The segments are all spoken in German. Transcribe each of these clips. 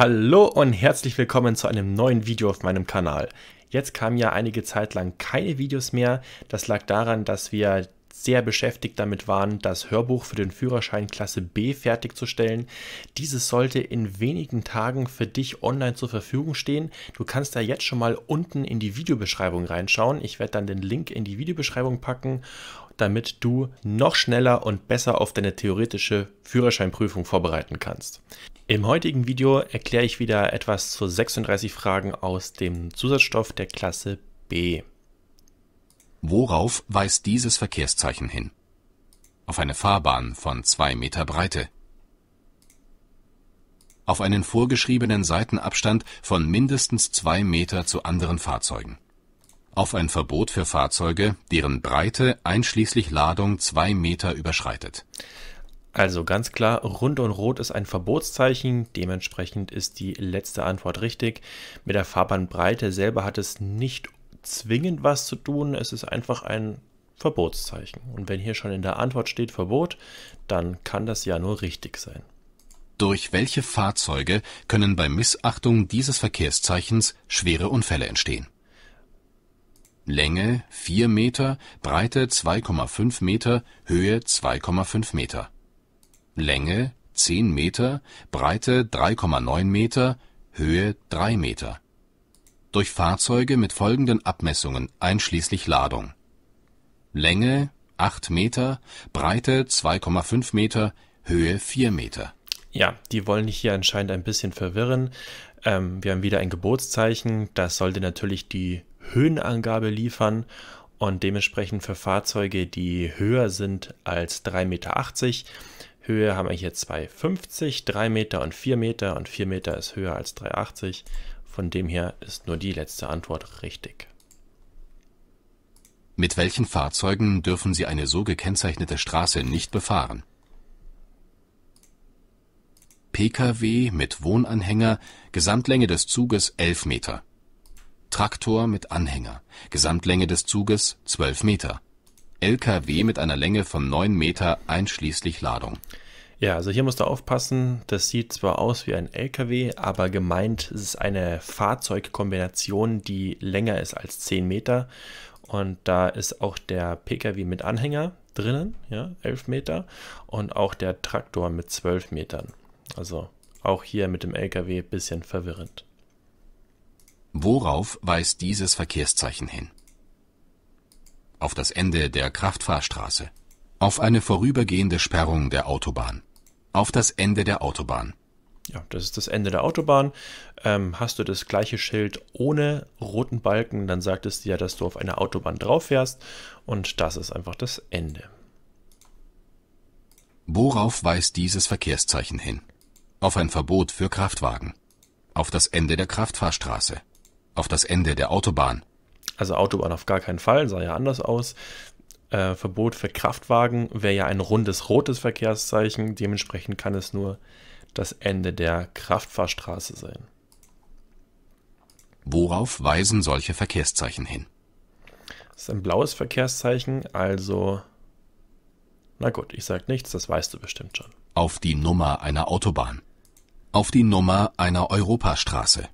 Hallo und herzlich willkommen zu einem neuen Video auf meinem Kanal. Jetzt kamen ja einige Zeit lang keine Videos mehr. Das lag daran, dass wir sehr beschäftigt damit waren, das Hörbuch für den Führerschein Klasse B fertigzustellen. Dieses sollte in wenigen Tagen für dich online zur Verfügung stehen. Du kannst da jetzt schon mal unten in die Videobeschreibung reinschauen. Ich werde dann den Link in die Videobeschreibung packen, damit du noch schneller und besser auf deine theoretische Führerscheinprüfung vorbereiten kannst. Im heutigen Video erkläre ich wieder etwas zu 36 Fragen aus dem Zusatzstoff der Klasse B. Worauf weist dieses Verkehrszeichen hin? Auf eine Fahrbahn von zwei Meter Breite. Auf einen vorgeschriebenen Seitenabstand von mindestens zwei Meter zu anderen Fahrzeugen. Auf ein Verbot für Fahrzeuge, deren Breite einschließlich Ladung zwei Meter überschreitet. Also ganz klar, rund und rot ist ein Verbotszeichen, dementsprechend ist die letzte Antwort richtig. Mit der Fahrbahnbreite selber hat es nicht zwingend was zu tun, es ist einfach ein Verbotszeichen. Und wenn hier schon in der Antwort steht Verbot, dann kann das ja nur richtig sein. Durch welche Fahrzeuge können bei Missachtung dieses Verkehrszeichens schwere Unfälle entstehen? Länge 4 Meter, Breite 2,5 Meter, Höhe 2,5 Meter. Länge 10 Meter, Breite 3,9 Meter, Höhe 3 Meter durch Fahrzeuge mit folgenden Abmessungen einschließlich Ladung: Länge 8 Meter, Breite 2,5 Meter, Höhe 4 Meter. Ja, die wollen dich hier anscheinend ein bisschen verwirren. Ähm, wir haben wieder ein Geburtszeichen. Das sollte natürlich die Höhenangabe liefern und dementsprechend für Fahrzeuge, die höher sind als 3,80 Meter. Höhe haben wir hier 2,50, 3 Meter und 4 Meter und 4 Meter ist höher als 3,80 Meter. Von dem her ist nur die letzte Antwort richtig. Mit welchen Fahrzeugen dürfen Sie eine so gekennzeichnete Straße nicht befahren? Pkw mit Wohnanhänger, Gesamtlänge des Zuges 11 Meter. Traktor mit Anhänger, Gesamtlänge des Zuges 12 Meter. Lkw mit einer Länge von 9 Meter einschließlich Ladung. Ja, also hier musst du aufpassen, das sieht zwar aus wie ein LKW, aber gemeint ist es eine Fahrzeugkombination, die länger ist als 10 Meter. Und da ist auch der PKW mit Anhänger drinnen, ja, 11 Meter, und auch der Traktor mit 12 Metern. Also auch hier mit dem LKW ein bisschen verwirrend. Worauf weist dieses Verkehrszeichen hin? Auf das Ende der Kraftfahrstraße. Auf eine vorübergehende Sperrung der Autobahn auf das Ende der Autobahn. Ja, das ist das Ende der Autobahn. Ähm, hast du das gleiche Schild ohne roten Balken, dann sagt es dir, dass du auf einer Autobahn drauf fährst und das ist einfach das Ende. Worauf weist dieses Verkehrszeichen hin? Auf ein Verbot für Kraftwagen, auf das Ende der Kraftfahrstraße, auf das Ende der Autobahn. Also Autobahn auf gar keinen Fall, sah ja anders aus äh, Verbot für Kraftwagen wäre ja ein rundes rotes Verkehrszeichen. Dementsprechend kann es nur das Ende der Kraftfahrstraße sein. Worauf weisen solche Verkehrszeichen hin? Das ist ein blaues Verkehrszeichen, also. Na gut, ich sag nichts, das weißt du bestimmt schon. Auf die Nummer einer Autobahn. Auf die Nummer einer Europastraße.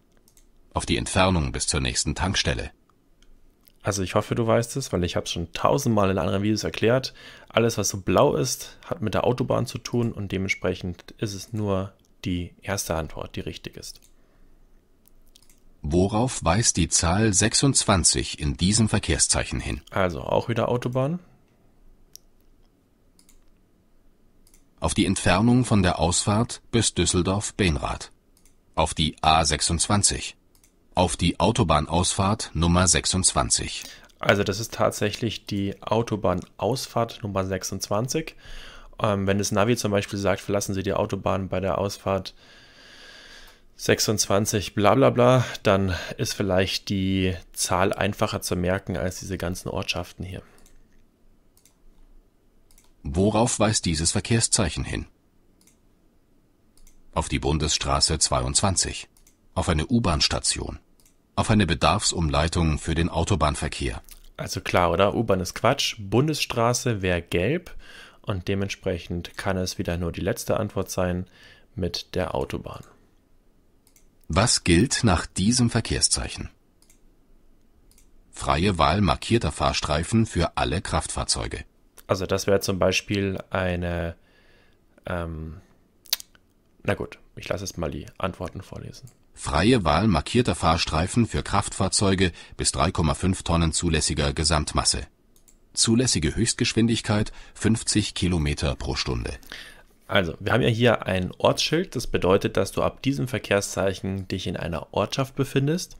Auf die Entfernung bis zur nächsten Tankstelle. Also ich hoffe, du weißt es, weil ich habe es schon tausendmal in anderen Videos erklärt. Alles, was so blau ist, hat mit der Autobahn zu tun und dementsprechend ist es nur die erste Antwort, die richtig ist. Worauf weist die Zahl 26 in diesem Verkehrszeichen hin? Also auch wieder Autobahn. Auf die Entfernung von der Ausfahrt bis Düsseldorf-Benrath. Auf die A26 auf die Autobahnausfahrt Nummer 26. Also das ist tatsächlich die Autobahnausfahrt Nummer 26. Ähm, wenn das Navi zum Beispiel sagt, verlassen Sie die Autobahn bei der Ausfahrt 26 bla bla bla, dann ist vielleicht die Zahl einfacher zu merken als diese ganzen Ortschaften hier. Worauf weist dieses Verkehrszeichen hin? Auf die Bundesstraße 22. Auf eine U-Bahn-Station auf eine Bedarfsumleitung für den Autobahnverkehr. Also klar, oder? U-Bahn ist Quatsch. Bundesstraße wäre gelb und dementsprechend kann es wieder nur die letzte Antwort sein mit der Autobahn. Was gilt nach diesem Verkehrszeichen? Freie Wahl markierter Fahrstreifen für alle Kraftfahrzeuge. Also das wäre zum Beispiel eine... Ähm, na gut, ich lasse es mal die Antworten vorlesen freie Wahl markierter Fahrstreifen für Kraftfahrzeuge bis 3,5 Tonnen zulässiger Gesamtmasse. Zulässige Höchstgeschwindigkeit 50 Kilometer pro Stunde. Also, wir haben ja hier ein Ortsschild. Das bedeutet, dass du ab diesem Verkehrszeichen dich in einer Ortschaft befindest.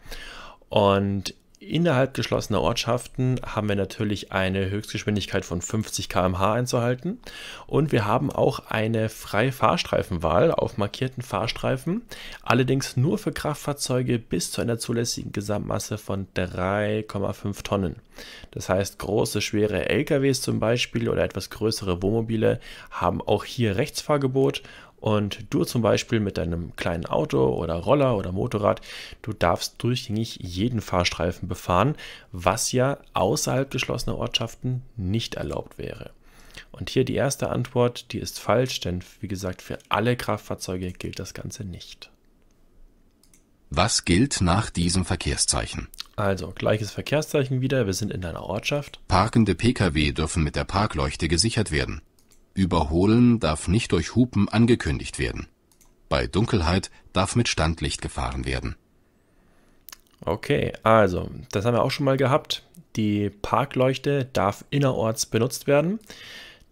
Und Innerhalb geschlossener Ortschaften haben wir natürlich eine Höchstgeschwindigkeit von 50 km/h einzuhalten und wir haben auch eine freie Fahrstreifenwahl auf markierten Fahrstreifen, allerdings nur für Kraftfahrzeuge bis zu einer zulässigen Gesamtmasse von 3,5 Tonnen. Das heißt, große, schwere LKWs zum Beispiel oder etwas größere Wohnmobile haben auch hier Rechtsfahrgebot und du zum Beispiel mit deinem kleinen Auto oder Roller oder Motorrad, du darfst durchgängig jeden Fahrstreifen befahren, was ja außerhalb geschlossener Ortschaften nicht erlaubt wäre. Und hier die erste Antwort, die ist falsch, denn wie gesagt, für alle Kraftfahrzeuge gilt das Ganze nicht. Was gilt nach diesem Verkehrszeichen? Also, gleiches Verkehrszeichen wieder, wir sind in einer Ortschaft. Parkende Pkw dürfen mit der Parkleuchte gesichert werden. Überholen darf nicht durch Hupen angekündigt werden. Bei Dunkelheit darf mit Standlicht gefahren werden. Okay, also, das haben wir auch schon mal gehabt. Die Parkleuchte darf innerorts benutzt werden.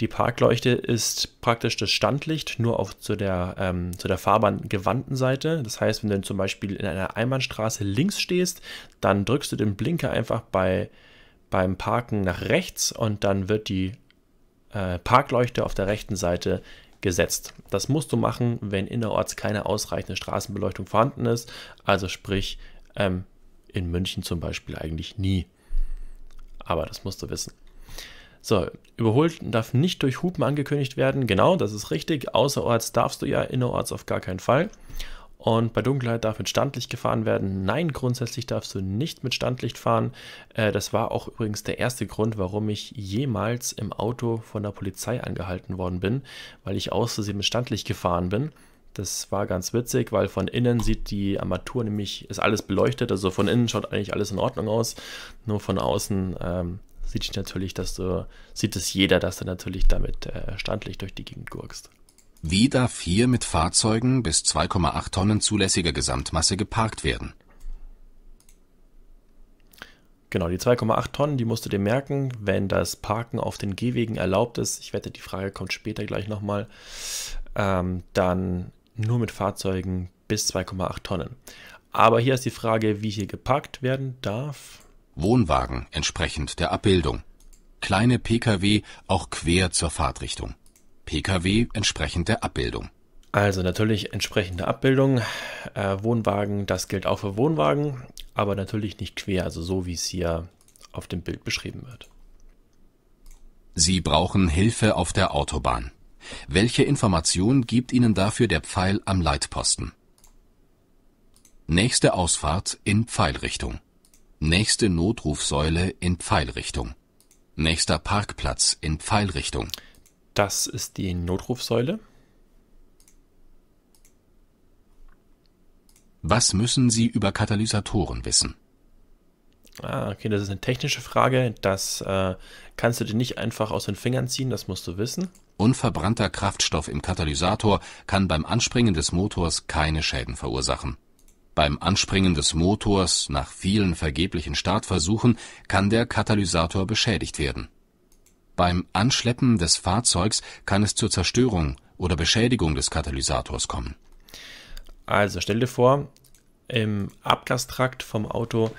Die Parkleuchte ist praktisch das Standlicht, nur auf zu der, ähm, zu der Fahrbahn gewandten Seite. Das heißt, wenn du zum Beispiel in einer Einbahnstraße links stehst, dann drückst du den Blinker einfach bei, beim Parken nach rechts und dann wird die äh, Parkleuchte auf der rechten Seite gesetzt. Das musst du machen, wenn innerorts keine ausreichende Straßenbeleuchtung vorhanden ist, also sprich ähm, in München zum Beispiel eigentlich nie. Aber das musst du wissen. So, überholt darf nicht durch Hupen angekündigt werden. Genau, das ist richtig. Außerorts darfst du ja, innerorts auf gar keinen Fall. Und bei Dunkelheit darf mit Standlicht gefahren werden. Nein, grundsätzlich darfst du nicht mit Standlicht fahren. Äh, das war auch übrigens der erste Grund, warum ich jemals im Auto von der Polizei angehalten worden bin, weil ich aus Versehen mit Standlicht gefahren bin. Das war ganz witzig, weil von innen sieht die Armatur nämlich, ist alles beleuchtet. Also von innen schaut eigentlich alles in Ordnung aus. Nur von außen ähm, sieht natürlich, dass du, sieht es jeder, dass du natürlich damit äh, Standlicht durch die Gegend gurkst. Wie darf hier mit Fahrzeugen bis 2,8 Tonnen zulässiger Gesamtmasse geparkt werden? Genau, die 2,8 Tonnen, die musst du dir merken, wenn das Parken auf den Gehwegen erlaubt ist. Ich wette, die Frage kommt später gleich nochmal. Ähm, dann nur mit Fahrzeugen bis 2,8 Tonnen. Aber hier ist die Frage, wie hier geparkt werden darf. Wohnwagen entsprechend der Abbildung. Kleine Pkw auch quer zur Fahrtrichtung. Pkw entsprechend der Abbildung. Also natürlich entsprechende Abbildung. Äh, Wohnwagen, das gilt auch für Wohnwagen, aber natürlich nicht quer, also so wie es hier auf dem Bild beschrieben wird. Sie brauchen Hilfe auf der Autobahn. Welche Information gibt Ihnen dafür der Pfeil am Leitposten? Nächste Ausfahrt in Pfeilrichtung. Nächste Notrufsäule in Pfeilrichtung. Nächster Parkplatz in Pfeilrichtung. Das ist die Notrufsäule. Was müssen Sie über Katalysatoren wissen? Ah, okay, das ist eine technische Frage. Das äh, kannst du dir nicht einfach aus den Fingern ziehen, das musst du wissen. Unverbrannter Kraftstoff im Katalysator kann beim Anspringen des Motors keine Schäden verursachen. Beim Anspringen des Motors nach vielen vergeblichen Startversuchen kann der Katalysator beschädigt werden. Beim Anschleppen des Fahrzeugs kann es zur Zerstörung oder Beschädigung des Katalysators kommen. Also stell dir vor, im Abgastrakt vom Auto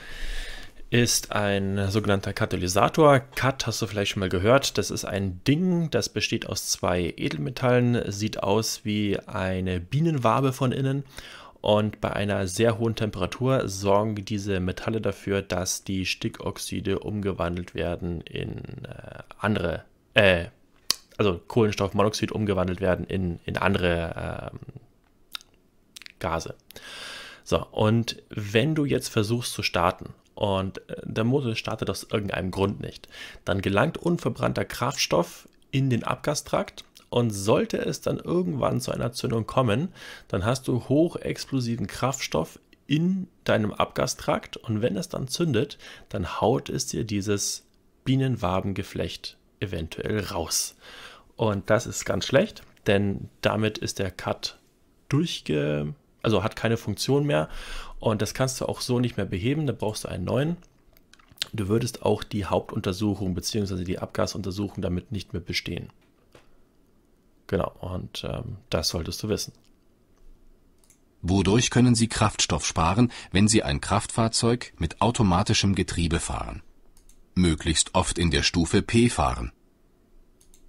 ist ein sogenannter Katalysator. Cut hast du vielleicht schon mal gehört. Das ist ein Ding, das besteht aus zwei Edelmetallen, sieht aus wie eine Bienenwabe von innen und bei einer sehr hohen Temperatur sorgen diese Metalle dafür, dass die Stickoxide umgewandelt werden in äh, andere, äh, also Kohlenstoffmonoxid umgewandelt werden in, in andere ähm, Gase. So, und wenn du jetzt versuchst zu starten und äh, der Motor startet aus irgendeinem Grund nicht, dann gelangt unverbrannter Kraftstoff in den Abgastrakt und sollte es dann irgendwann zu einer Zündung kommen, dann hast du hochexplosiven Kraftstoff in deinem Abgastrakt und wenn es dann zündet, dann haut es dir dieses Bienenwabengeflecht eventuell raus. Und das ist ganz schlecht, denn damit ist der Cut durchge, also hat keine Funktion mehr und das kannst du auch so nicht mehr beheben, da brauchst du einen neuen. Du würdest auch die Hauptuntersuchung bzw. die Abgasuntersuchung damit nicht mehr bestehen. Genau, und ähm, das solltest du wissen. Wodurch können Sie Kraftstoff sparen, wenn Sie ein Kraftfahrzeug mit automatischem Getriebe fahren? Möglichst oft in der Stufe P fahren.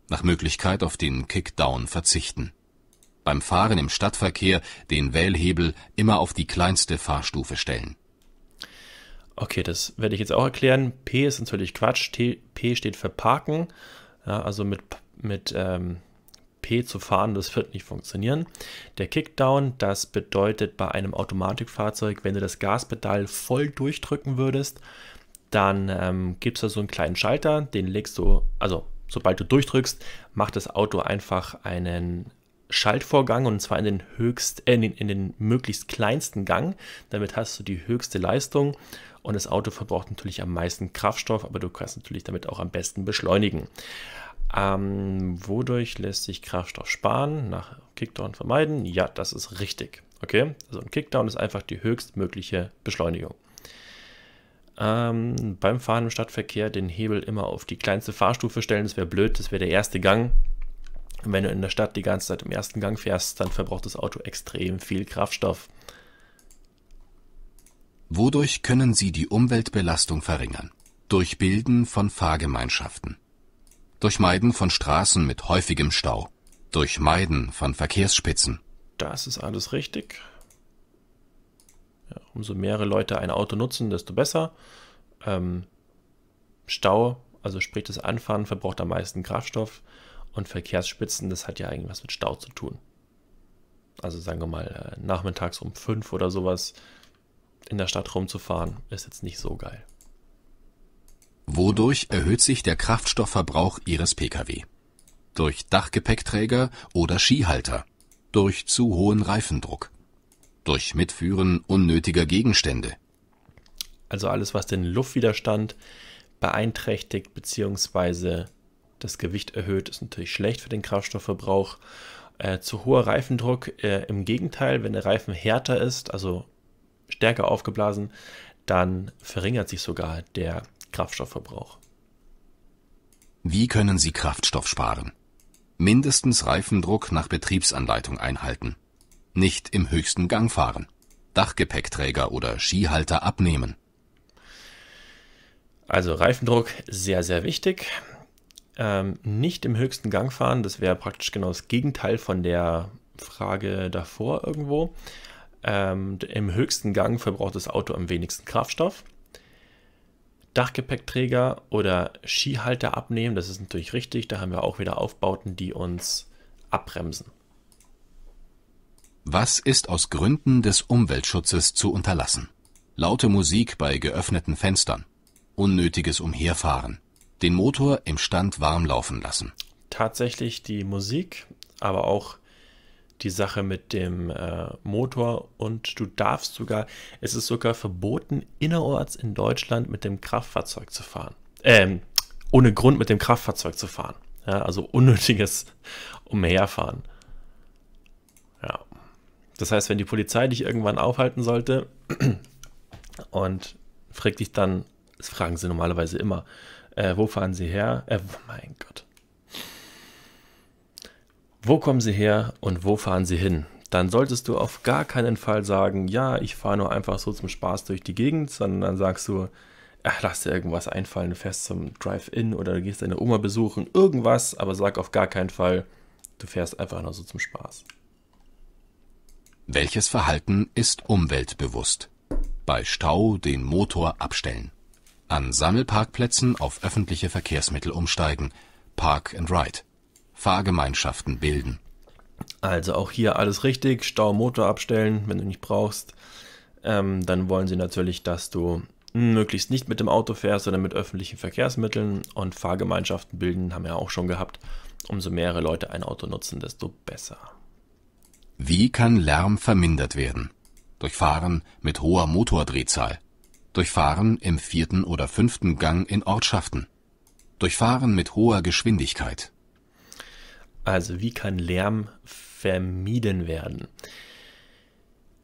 Nach Möglichkeit auf den Kickdown verzichten. Beim Fahren im Stadtverkehr den Wählhebel immer auf die kleinste Fahrstufe stellen. Okay, das werde ich jetzt auch erklären. P ist natürlich Quatsch. T, P steht für Parken. Ja, also mit, mit ähm, P zu fahren. Das wird nicht funktionieren. Der Kickdown, das bedeutet bei einem Automatikfahrzeug, wenn du das Gaspedal voll durchdrücken würdest, dann ähm, gibt es da so einen kleinen Schalter, den legst du, also sobald du durchdrückst, macht das Auto einfach einen Schaltvorgang und zwar in den höchst, äh, in, den, in den möglichst kleinsten Gang. Damit hast du die höchste Leistung und das Auto verbraucht natürlich am meisten Kraftstoff, aber du kannst natürlich damit auch am besten beschleunigen. Ähm, wodurch lässt sich Kraftstoff sparen? Nach Kickdown vermeiden? Ja, das ist richtig. Okay, also ein Kickdown ist einfach die höchstmögliche Beschleunigung. Ähm, beim Fahren im Stadtverkehr den Hebel immer auf die kleinste Fahrstufe stellen, das wäre blöd, das wäre der erste Gang. Und wenn du in der Stadt die ganze Zeit im ersten Gang fährst, dann verbraucht das Auto extrem viel Kraftstoff. Wodurch können Sie die Umweltbelastung verringern? Durch Bilden von Fahrgemeinschaften durch Meiden von Straßen mit häufigem Stau, durch Meiden von Verkehrsspitzen. Das ist alles richtig. Ja, umso mehrere Leute ein Auto nutzen, desto besser. Ähm, Stau, also sprich das Anfahren, verbraucht am meisten Kraftstoff und Verkehrsspitzen, das hat ja eigentlich was mit Stau zu tun. Also sagen wir mal, äh, nachmittags um fünf oder sowas in der Stadt rumzufahren, ist jetzt nicht so geil. Wodurch erhöht sich der Kraftstoffverbrauch Ihres Pkw? Durch Dachgepäckträger oder Skihalter? Durch zu hohen Reifendruck? Durch Mitführen unnötiger Gegenstände? Also alles, was den Luftwiderstand beeinträchtigt bzw. das Gewicht erhöht, ist natürlich schlecht für den Kraftstoffverbrauch. Äh, zu hoher Reifendruck äh, im Gegenteil, wenn der Reifen härter ist, also stärker aufgeblasen, dann verringert sich sogar der Kraftstoffverbrauch. Wie können Sie Kraftstoff sparen? Mindestens Reifendruck nach Betriebsanleitung einhalten. Nicht im höchsten Gang fahren. Dachgepäckträger oder Skihalter abnehmen. Also Reifendruck sehr, sehr wichtig. Ähm, nicht im höchsten Gang fahren, das wäre praktisch genau das Gegenteil von der Frage davor irgendwo. Ähm, Im höchsten Gang verbraucht das Auto am wenigsten Kraftstoff. Dachgepäckträger oder Skihalter abnehmen. Das ist natürlich richtig. Da haben wir auch wieder Aufbauten, die uns abbremsen. Was ist aus Gründen des Umweltschutzes zu unterlassen? Laute Musik bei geöffneten Fenstern. Unnötiges Umherfahren. Den Motor im Stand warm laufen lassen. Tatsächlich die Musik, aber auch die die Sache mit dem äh, Motor und du darfst sogar, es ist sogar verboten, innerorts in Deutschland mit dem Kraftfahrzeug zu fahren. Ähm, ohne Grund mit dem Kraftfahrzeug zu fahren. Ja, also unnötiges Umherfahren. Ja. Das heißt, wenn die Polizei dich irgendwann aufhalten sollte und fragt dich dann, das fragen sie normalerweise immer, äh, wo fahren sie her? Äh, mein Gott wo kommen sie her und wo fahren sie hin? Dann solltest du auf gar keinen Fall sagen, ja, ich fahre nur einfach so zum Spaß durch die Gegend, sondern dann sagst du, ach, lass dir irgendwas einfallen, du fährst zum Drive-In oder du gehst deine Oma besuchen, irgendwas, aber sag auf gar keinen Fall, du fährst einfach nur so zum Spaß. Welches Verhalten ist umweltbewusst? Bei Stau den Motor abstellen. An Sammelparkplätzen auf öffentliche Verkehrsmittel umsteigen. Park and Ride. Fahrgemeinschaften bilden. Also auch hier alles richtig, Staumotor abstellen, wenn du nicht brauchst. Ähm, dann wollen sie natürlich, dass du möglichst nicht mit dem Auto fährst, sondern mit öffentlichen Verkehrsmitteln und Fahrgemeinschaften bilden, haben wir ja auch schon gehabt. Umso mehrere Leute ein Auto nutzen, desto besser. Wie kann Lärm vermindert werden? Durch Fahren mit hoher Motordrehzahl. Durch Fahren im vierten oder fünften Gang in Ortschaften. Durch Fahren mit hoher Geschwindigkeit. Also wie kann Lärm vermieden werden?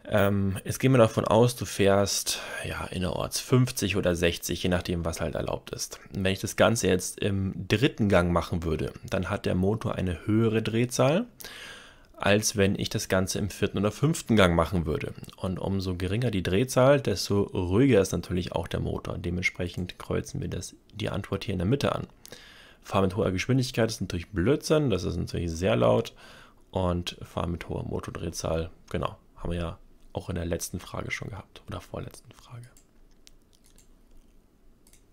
Ähm, jetzt gehen wir davon aus, du fährst ja innerorts 50 oder 60, je nachdem, was halt erlaubt ist. Und wenn ich das Ganze jetzt im dritten Gang machen würde, dann hat der Motor eine höhere Drehzahl, als wenn ich das Ganze im vierten oder fünften Gang machen würde. Und umso geringer die Drehzahl, desto ruhiger ist natürlich auch der Motor. Dementsprechend kreuzen wir das, die Antwort hier in der Mitte an. Fahr mit hoher Geschwindigkeit ist natürlich Blödsinn, das ist natürlich sehr laut. Und Fahr mit hoher Motordrehzahl, genau, haben wir ja auch in der letzten Frage schon gehabt oder vorletzten Frage.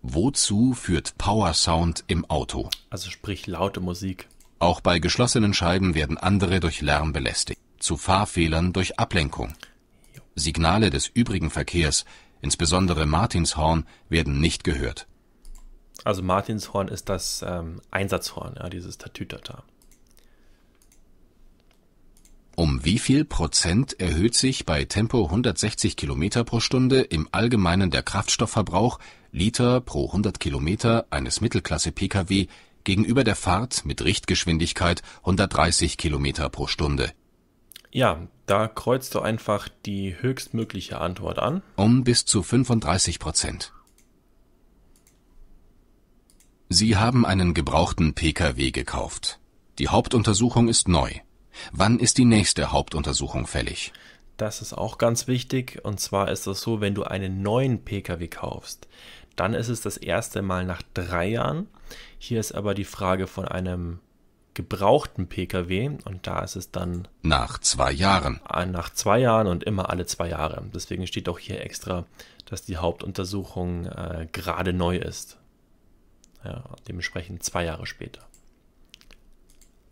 Wozu führt Power Sound im Auto? Also sprich laute Musik. Auch bei geschlossenen Scheiben werden andere durch Lärm belästigt, zu Fahrfehlern durch Ablenkung. Signale des übrigen Verkehrs, insbesondere Martinshorn, werden nicht gehört. Also Martinshorn ist das ähm, Einsatzhorn, ja, dieses Tatütata. Um wie viel Prozent erhöht sich bei Tempo 160 Kilometer pro Stunde im Allgemeinen der Kraftstoffverbrauch Liter pro 100 Kilometer eines Mittelklasse-Pkw gegenüber der Fahrt mit Richtgeschwindigkeit 130 Kilometer pro Stunde? Ja, da kreuzt du einfach die höchstmögliche Antwort an. Um bis zu 35 Prozent. Sie haben einen gebrauchten Pkw gekauft. Die Hauptuntersuchung ist neu. Wann ist die nächste Hauptuntersuchung fällig? Das ist auch ganz wichtig. Und zwar ist das so, wenn du einen neuen Pkw kaufst, dann ist es das erste Mal nach drei Jahren. Hier ist aber die Frage von einem gebrauchten Pkw und da ist es dann nach zwei Jahren. Ah, nach zwei Jahren und immer alle zwei Jahre. Deswegen steht auch hier extra, dass die Hauptuntersuchung äh, gerade neu ist. Ja, dementsprechend zwei Jahre später.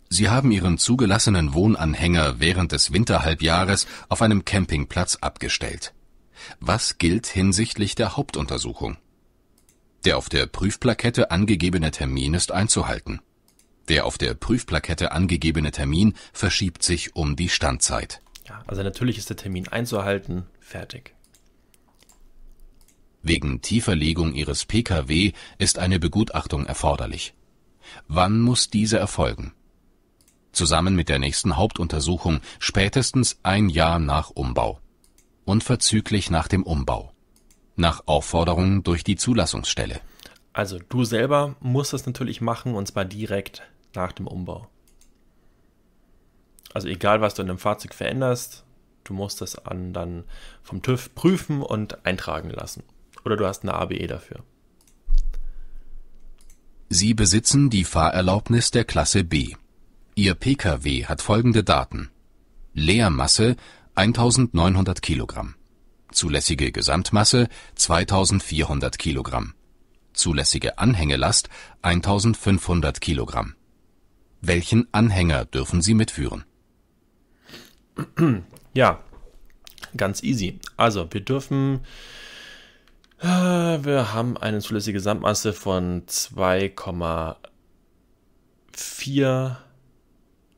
Sie haben Ihren zugelassenen Wohnanhänger während des Winterhalbjahres auf einem Campingplatz abgestellt. Was gilt hinsichtlich der Hauptuntersuchung? Der auf der Prüfplakette angegebene Termin ist einzuhalten. Der auf der Prüfplakette angegebene Termin verschiebt sich um die Standzeit. Ja, also natürlich ist der Termin einzuhalten, fertig. Wegen Tieferlegung ihres Pkw ist eine Begutachtung erforderlich. Wann muss diese erfolgen? Zusammen mit der nächsten Hauptuntersuchung spätestens ein Jahr nach Umbau. Unverzüglich nach dem Umbau. Nach Aufforderung durch die Zulassungsstelle. Also du selber musst es natürlich machen und zwar direkt nach dem Umbau. Also egal, was du in dem Fahrzeug veränderst, du musst es an dann vom TÜV prüfen und eintragen lassen oder du hast eine ABE dafür. Sie besitzen die Fahrerlaubnis der Klasse B. Ihr Pkw hat folgende Daten. Leermasse 1900 Kilogramm. Zulässige Gesamtmasse 2400 Kilogramm. Zulässige Anhängelast 1500 Kilogramm. Welchen Anhänger dürfen Sie mitführen? Ja, ganz easy. Also, wir dürfen Ah, wir haben eine zulässige Gesamtmasse von 2,4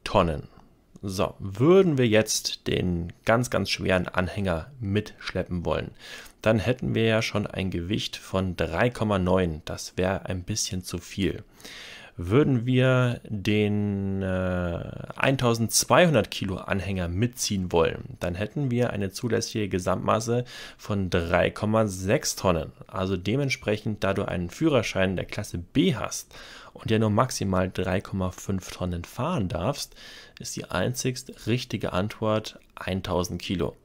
Tonnen. So, würden wir jetzt den ganz, ganz schweren Anhänger mitschleppen wollen, dann hätten wir ja schon ein Gewicht von 3,9. Das wäre ein bisschen zu viel würden wir den äh, 1200 Kilo Anhänger mitziehen wollen, dann hätten wir eine zulässige Gesamtmasse von 3,6 Tonnen. Also dementsprechend, da du einen Führerschein der Klasse B hast und ja nur maximal 3,5 Tonnen fahren darfst, ist die einzigst richtige Antwort 1000 Kilo.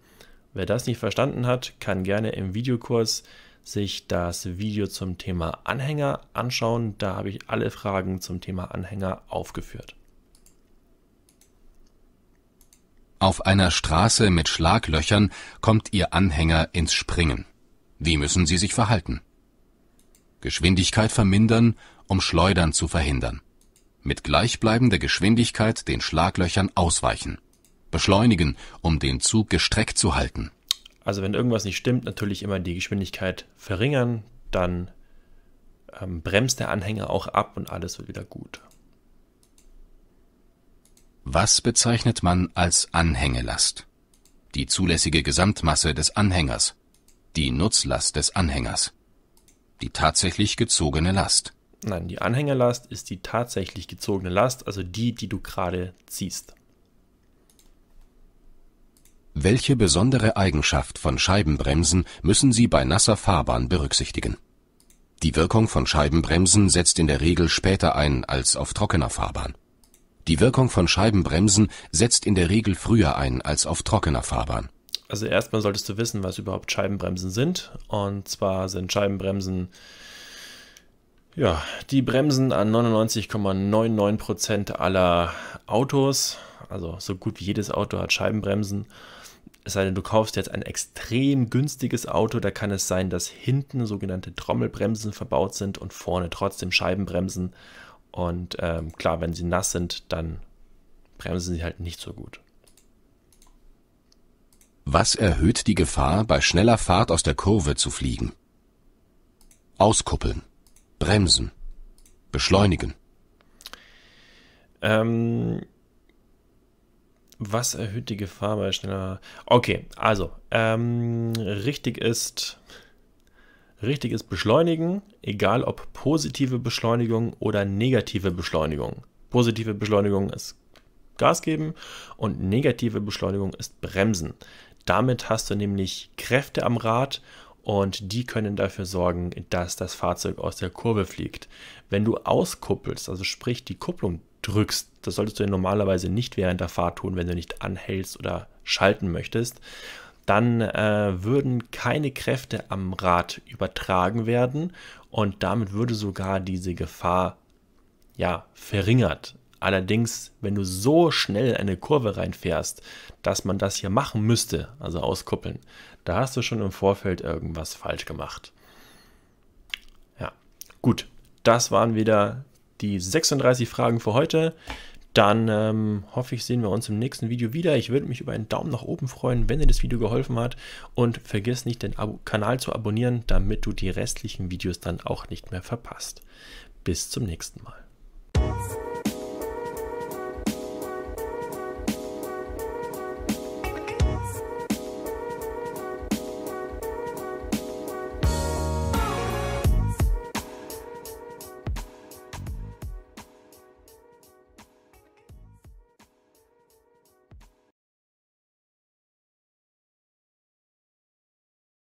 Wer das nicht verstanden hat, kann gerne im Videokurs sich das Video zum Thema Anhänger anschauen. Da habe ich alle Fragen zum Thema Anhänger aufgeführt. Auf einer Straße mit Schlaglöchern kommt Ihr Anhänger ins Springen. Wie müssen Sie sich verhalten? Geschwindigkeit vermindern, um Schleudern zu verhindern. Mit gleichbleibender Geschwindigkeit den Schlaglöchern ausweichen. Beschleunigen, um den Zug gestreckt zu halten. Also wenn irgendwas nicht stimmt, natürlich immer die Geschwindigkeit verringern, dann ähm, bremst der Anhänger auch ab und alles wird wieder gut. Was bezeichnet man als Anhängelast? Die zulässige Gesamtmasse des Anhängers, die Nutzlast des Anhängers, die tatsächlich gezogene Last. Nein, die Anhängerlast ist die tatsächlich gezogene Last, also die, die du gerade ziehst. Welche besondere Eigenschaft von Scheibenbremsen müssen Sie bei nasser Fahrbahn berücksichtigen? Die Wirkung von Scheibenbremsen setzt in der Regel später ein als auf trockener Fahrbahn. Die Wirkung von Scheibenbremsen setzt in der Regel früher ein als auf trockener Fahrbahn. Also erstmal solltest du wissen, was überhaupt Scheibenbremsen sind. Und zwar sind Scheibenbremsen ja, die Bremsen an 99,99% aller Autos. Also so gut wie jedes Auto hat Scheibenbremsen. Es sei denn, du kaufst jetzt ein extrem günstiges Auto, da kann es sein, dass hinten sogenannte Trommelbremsen verbaut sind und vorne trotzdem Scheibenbremsen. Und ähm, klar, wenn sie nass sind, dann bremsen sie halt nicht so gut. Was erhöht die Gefahr, bei schneller Fahrt aus der Kurve zu fliegen? Auskuppeln, bremsen, beschleunigen. Ähm, was erhöht die Gefahr bei schneller? Okay, also ähm, richtig ist richtig ist Beschleunigen, egal ob positive Beschleunigung oder negative Beschleunigung. Positive Beschleunigung ist Gas geben und negative Beschleunigung ist Bremsen. Damit hast du nämlich Kräfte am Rad und die können dafür sorgen, dass das Fahrzeug aus der Kurve fliegt. Wenn du auskuppelst, also sprich die Kupplung drückst. Das solltest du ja normalerweise nicht während der Fahrt tun, wenn du nicht anhältst oder schalten möchtest. Dann äh, würden keine Kräfte am Rad übertragen werden und damit würde sogar diese Gefahr ja verringert. Allerdings, wenn du so schnell eine Kurve reinfährst, dass man das hier machen müsste, also auskuppeln, da hast du schon im Vorfeld irgendwas falsch gemacht. Ja, gut, das waren wieder die 36 Fragen für heute. Dann ähm, hoffe ich, sehen wir uns im nächsten Video wieder. Ich würde mich über einen Daumen nach oben freuen, wenn dir das Video geholfen hat. Und vergiss nicht, den Abo Kanal zu abonnieren, damit du die restlichen Videos dann auch nicht mehr verpasst. Bis zum nächsten Mal.